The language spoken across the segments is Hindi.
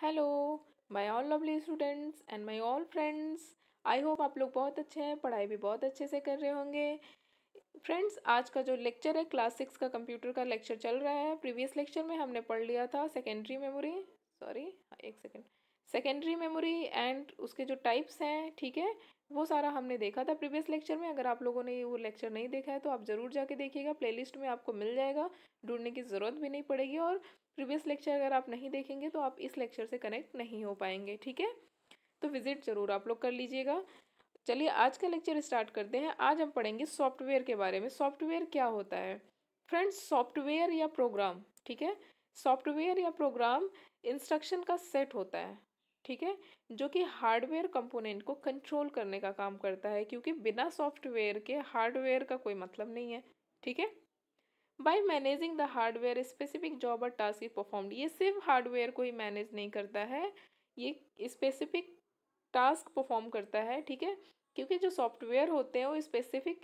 Hello my all lovely students and my all friends I hope आप लोग बहुत अच्छे हैं पढ़ाई भी बहुत अच्छे से कर रहे होंगे फ्रेंड्स आज का जो लेक्चर है क्लास सिक्स का कंप्यूटर का लेक्चर चल रहा है प्रीवियस लेक्चर में हमने पढ़ लिया था सेकेंडरी मेमोरी सॉरी एक सेकेंड सेकेंडरी मेमोरी एंड उसके जो टाइप्स हैं ठीक है वो सारा हमने देखा था प्रीवियस लेक्चर में अगर आप लोगों ने वो लेक्चर नहीं देखा है तो आप ज़रूर जाके देखिएगा प्लेलिस्ट में आपको मिल जाएगा ढूंढने की ज़रूरत भी नहीं पड़ेगी और प्रीवियस लेक्चर अगर आप नहीं देखेंगे तो आप इस लेक्चर से कनेक्ट नहीं हो पाएंगे ठीक है तो विज़िट ज़रूर आप लोग कर लीजिएगा चलिए आज का लेक्चर स्टार्ट करते हैं आज हम पढ़ेंगे सॉफ्टवेयर के बारे में सॉफ्टवेयर क्या होता है फ्रेंड्स सॉफ्टवेयर या प्रोग्राम ठीक है सॉफ्टवेयर या प्रोग्राम इंस्ट्रक्शन का सेट होता है ठीक है जो कि हार्डवेयर कंपोनेंट को कंट्रोल करने का काम करता है क्योंकि बिना सॉफ्टवेयर के हार्डवेयर का कोई मतलब नहीं है ठीक है by managing the hardware specific job और टास्क परफॉर्म ये सिर्फ हार्डवेयर को ही मैनेज नहीं करता है ये स्पेसिफिक टास्क परफॉर्म करता है ठीक है क्योंकि जो सॉफ्टवेयर होते हैं वो स्पेसिफिक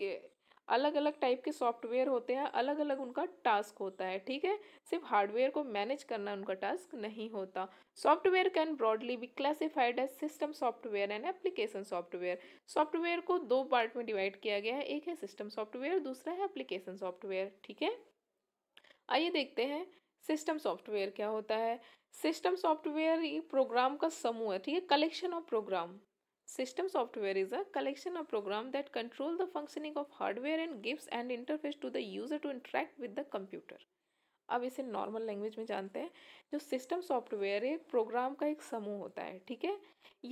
अलग अलग टाइप के सॉफ्टवेयर होते हैं अलग अलग उनका टास्क होता है ठीक है सिर्फ हार्डवेयर को मैनेज करना उनका टास्क नहीं होता software can broadly be classified as system software and application software software को दो पार्ट में डिवाइड किया गया है एक है सिस्टम सॉफ्टवेयर दूसरा है एप्लीकेशन सॉफ्टवेयर ठीक है आइए देखते हैं सिस्टम सॉफ्टवेयर क्या होता है सिस्टम सॉफ्टवेयर ये प्रोग्राम का समूह है ठीक है collection of program System software is a collection of programs that control the functioning of hardware and gives an interface to the user to interact with the computer. अब इसे नॉर्मल लैंग्वेज में जानते हैं जो सिस्टम सॉफ्टवेयर है प्रोग्राम का एक समूह होता है ठीक है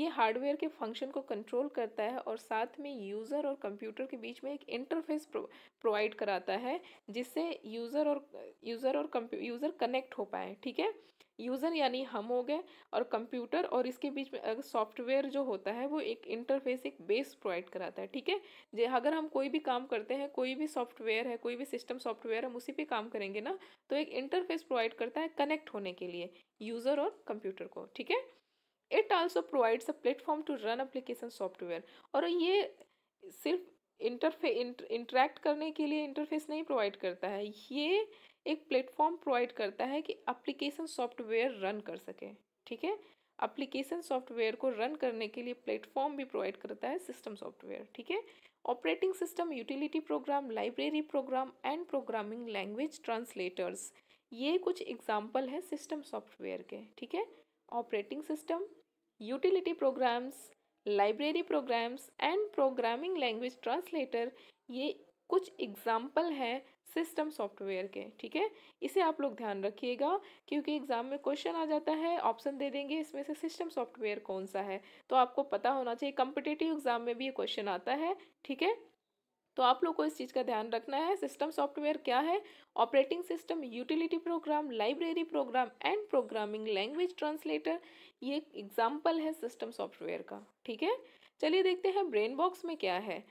ये हार्डवेयर के फंक्शन को कंट्रोल करता है और साथ में यूज़र और कंप्यूटर के बीच में एक इंटरफेस प्रोवाइड कराता है जिससे यूज़र और यूज़र और यूज़र कनेक्ट हो पाए ठीक है यूज़र यानी हम हो गए और कंप्यूटर और इसके बीच में अगर सॉफ्टवेयर जो होता है वो एक इंटरफेस एक बेस प्रोवाइड कराता है ठीक है जे अगर हम कोई भी काम करते हैं कोई भी सॉफ्टवेयर है कोई भी सिस्टम सॉफ्टवेयर हम उसी पे काम करेंगे ना तो एक इंटरफेस प्रोवाइड करता है कनेक्ट होने के लिए यूज़र और कंप्यूटर को ठीक है it also provides a platform to run application software और ये सिर्फ इंटरफे इंटरैक्ट करने के लिए इंटरफेस नहीं प्रोवाइड करता है ये एक प्लेटफॉर्म प्रोवाइड करता है कि अप्लीकेशन सॉफ्टवेयर रन कर सके ठीक है अप्लीकेशन सॉफ्टवेयर को रन करने के लिए प्लेटफॉर्म भी प्रोवाइड करता है सिस्टम सॉफ्टवेयर ठीक है operating system utility program library program and programming language translators ये कुछ एग्जाम्पल है सिस्टम सॉफ्टवेयर के ठीक है operating system utility programs library programs and programming language translator ये कुछ एग्जाम्पल हैं सिस्टम सॉफ्टवेयर के ठीक है इसे आप लोग ध्यान रखिएगा क्योंकि एग्ज़ाम में क्वेश्चन आ जाता है ऑप्शन दे देंगे इसमें से सिस्टम सॉफ्टवेयर कौन सा है तो आपको पता होना चाहिए कम्पिटेटिव एग्ज़ाम में भी ये क्वेश्चन आता है ठीक है तो आप लोग को इस चीज़ का ध्यान रखना है सिस्टम सॉफ्टवेयर क्या है operating system utility program library program and programming language translator ये एग्जाम्पल है सिस्टम सॉफ्टवेयर का ठीक है चलिए देखते हैं ब्रेन बॉक्स में क्या है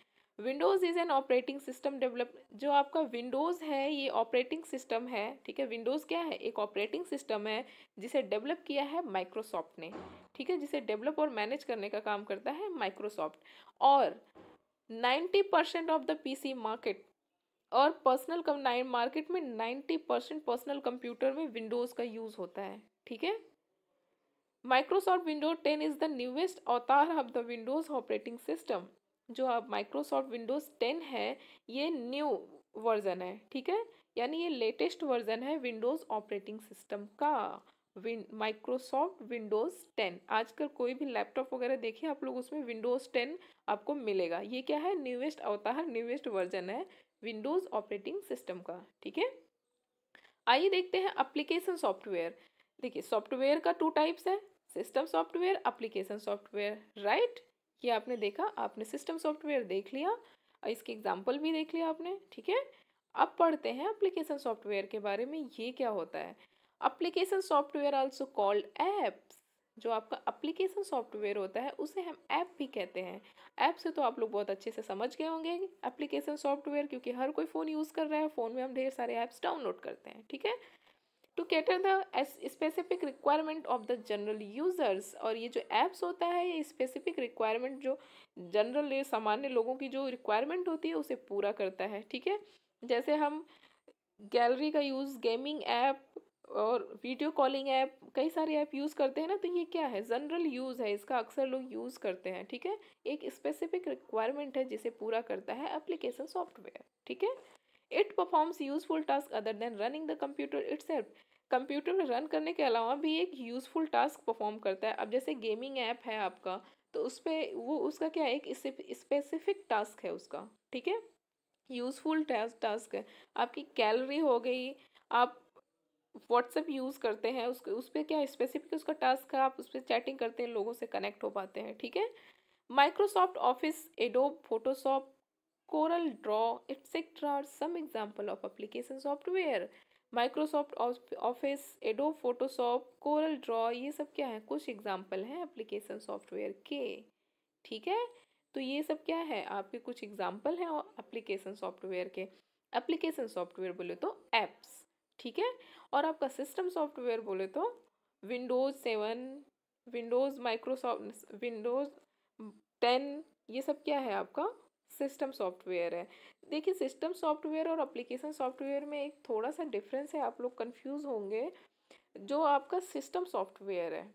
Windows is an operating system develop जो आपका विंडोज़ है ये ऑपरेटिंग सिस्टम है ठीक है विंडोज़ क्या है एक ऑपरेटिंग सिस्टम है जिसे डेवलप किया है माइक्रोसॉफ्ट ने ठीक है जिसे डेवलप और मैनेज करने का काम करता है माइक्रोसॉफ्ट और ninety percent of the PC market और पर्सनल कम नाइन मार्केट में नाइन्टी परसेंट पर्सनल कंप्यूटर में विंडोज़ का यूज़ होता है ठीक है Microsoft Windows ten is the newest avatar of the Windows operating system जो आप माइक्रोसॉफ्ट विंडोज़ टेन है ये न्यू वर्ज़न है ठीक है यानी ये लेटेस्ट वर्ज़न है विंडोज़ ऑपरेटिंग सिस्टम का विन माइक्रोसॉफ्ट विंडोज़ टेन आजकल कोई भी लैपटॉप वगैरह देखिए आप लोग उसमें विंडोज़ टेन आपको मिलेगा ये क्या है न्यूएस्ट अवतार न्यूएस्ट वर्जन है विंडोज़ ऑपरेटिंग सिस्टम का ठीक है आइए देखते हैं अप्लीकेशन सॉफ्टवेयर देखिए सॉफ्टवेयर का टू टाइप्स है system software application software right ये आपने देखा आपने सिस्टम सॉफ्टवेयर देख लिया और इसके एग्जाम्पल भी देख लिया आपने ठीक है अब पढ़ते हैं अप्लीकेशन सॉफ्टवेयर के बारे में ये क्या होता है application software also called apps जो आपका अप्लीकेशन सॉफ्टवेयर होता है उसे हम ऐप भी कहते हैं ऐप से तो आप लोग बहुत अच्छे से समझ गए होंगे एप्लीकेशन सॉफ्टवेयर क्योंकि हर कोई फ़ोन यूज़ कर रहा है फ़ोन में हम ढेर सारे ऐप्स डाउनलोड करते हैं ठीक है to cater the specific requirement of the general users और ये जो ऐप्स होता है ये स्पेसिफिक रिक्वायरमेंट जो जनरल सामान्य लोगों की जो रिक्वायरमेंट होती है उसे पूरा करता है ठीक है जैसे हम गैलरी का यूज़ गेमिंग ऐप और वीडियो कॉलिंग ऐप कई सारे ऐप यूज़ करते हैं ना तो ये क्या है जनरल यूज़ है इसका अक्सर लोग यूज़ करते हैं ठीक है एक स्पेसिफिक रिक्वायरमेंट है जिसे पूरा करता है एप्लीकेशन सॉफ्टवेयर ठीक है it performs useful task other than running the computer it computer में रन करने के अलावा भी एक यूज़फुल टास्क परफॉर्म करता है अब जैसे गेमिंग ऐप है आपका तो उस पर वो उसका क्या है एक स्पेसिफिक टास्क है उसका ठीक है यूज़फुल टास्क है आपकी कैलरी हो गई आप व्हाट्सएप यूज़ करते हैं उसके उस पर क्या स्पेसिफिक उसका टास्क है आप उस पर चैटिंग करते हैं लोगों से कनेक्ट हो पाते हैं ठीक है Microsoft office Adobe Photoshop Coral Draw, etc. are some example of application software. Microsoft office Adobe Photoshop Corel draw ये सब क्या है कुछ एग्जाम्पल हैं एप्लीकेशन सॉफ्टवेयर के ठीक है तो ये सब क्या है आपके कुछ एग्जाम्पल हैं एप्लीकेशन सॉफ्टवेयर के एप्लीकेशन सॉफ्टवेयर बोले तो एप्स ठीक है और आपका सिस्टम सॉफ्टवेयर बोले तो Windows seven Windows Microsoft Windows ten ये सब क्या है आपका सिस्टम सॉफ्टवेयर है देखिए सिस्टम सॉफ्टवेयर और एप्लीकेशन सॉफ्टवेयर में एक थोड़ा सा डिफरेंस है आप लोग कंफ्यूज होंगे जो आपका सिस्टम सॉफ्टवेयर है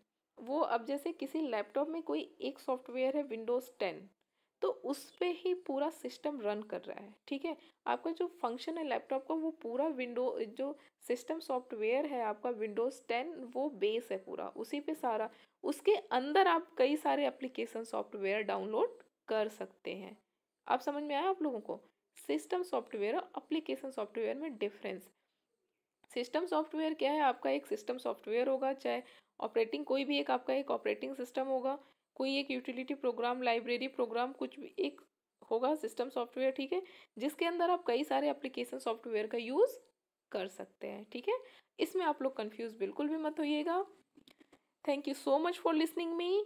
वो अब जैसे किसी लैपटॉप में कोई एक सॉफ्टवेयर है विंडोज़ टेन तो उस पर ही पूरा सिस्टम रन कर रहा है ठीक है आपका जो फंक्शन है लैपटॉप का वो पूरा विंडो जो सिस्टम सॉफ्टवेयर है आपका विंडोज़ टेन वो बेस है पूरा उसी पे सारा उसके अंदर आप कई सारे एप्लीकेशन सॉफ्टवेयर डाउनलोड कर सकते हैं आप समझ में आया आप लोगों को सिस्टम सॉफ्टवेयर और अप्लीकेशन सॉफ्टवेयर में डिफरेंस सिस्टम सॉफ्टवेयर क्या है आपका एक सिस्टम सॉफ्टवेयर होगा चाहे ऑपरेटिंग कोई भी एक आपका एक ऑपरेटिंग सिस्टम होगा कोई एक यूटिलिटी प्रोग्राम लाइब्रेरी प्रोग्राम कुछ भी एक होगा सिस्टम सॉफ्टवेयर ठीक है जिसके अंदर आप कई सारे एप्लीकेशन सॉफ्टवेयर का यूज़ कर सकते हैं ठीक है इसमें आप लोग कन्फ्यूज़ बिल्कुल भी मत होइएगा thank you so much for listening me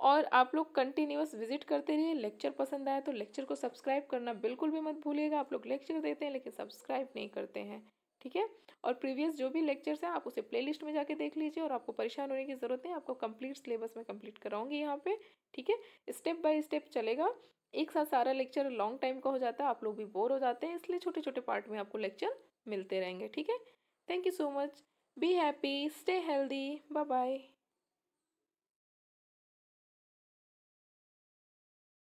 और आप लोग कंटिन्यूस विजिट करते रहिए लेक्चर पसंद आया तो लेक्चर को सब्सक्राइब करना बिल्कुल भी मत भूलिएगा आप लोग लेक्चर देते हैं लेकिन सब्सक्राइब नहीं करते हैं ठीक है और प्रीवियस जो भी लेक्चर्स हैं आप उसे प्लेलिस्ट में जाके देख लीजिए और आपको परेशान होने की ज़रूरत नहीं आपको कंप्लीट सिलेबस में कंप्लीट कराऊंगी यहाँ पे ठीक है स्टेप बाय स्टेप चलेगा एक साथ सारा लेक्चर लॉन्ग टाइम का हो जाता है आप लोग भी बोर हो जाते हैं इसलिए छोटे छोटे पार्ट में आपको लेक्चर मिलते रहेंगे ठीक है thank you so much be happy stay healthy bye bye